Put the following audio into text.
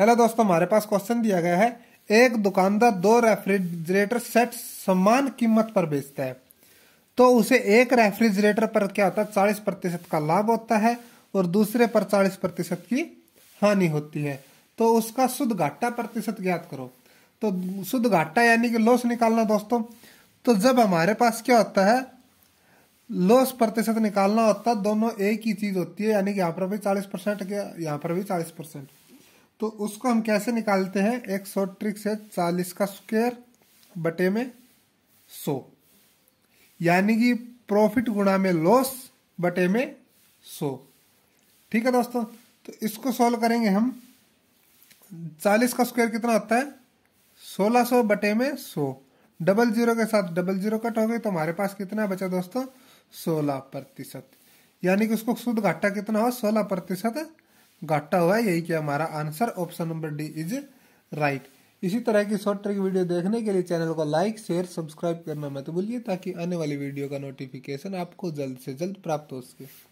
hello दोस्तों हमारे पास question दिया गया है एक दुकानदार दो रेफ्रिजरेटर सेट समान कीमत पर बेचता है तो उसे एक रेफ्रिजरेटर पर क्या होता है चालीस प्रतिशत का लाभ होता है और दूसरे पर चालीस प्रतिशत की हानि होती है तो उसका शुद्ध घाटा प्रतिशत ज्ञात करो तो शुद्ध घाटा यानी कि लॉस निकालना दोस्तों तो जब हमारे पास क्या होता है लॉस प्रतिशत निकालना होता है दोनों एक ही चीज होती है यानी कि यहाँ पर भी चालीस परसेंट यहाँ पर भी चालीस परसेंट तो उसको हम कैसे निकालते हैं एक शॉर्ट ट्रिक्स है चालीस का स्क्वायर बटे में सौ यानी कि प्रॉफिट गुणा में लॉस बटे में सो ठीक है दोस्तों तो इसको सॉल्व करेंगे हम चालीस का स्क्वायर कितना होता है सोलह सौ सो बटे में सो डबल जीरो के साथ डबल जीरो कट हो गई तो हमारे पास कितना बचा दोस्तों सोलह प्रतिशत यानी कि उसको शुद्ध घाटा कितना हो सोलह प्रतिशत घाटा हुआ है यही क्या हमारा answer option number D is right इसी तरह की शॉर्ट ट्रिक वीडियो देखने के लिए चैनल को लाइक शेयर सब्सक्राइब करना मत भूलिए ताकि आने वाली वीडियो का नोटिफिकेशन आपको जल्द से जल्द प्राप्त हो सके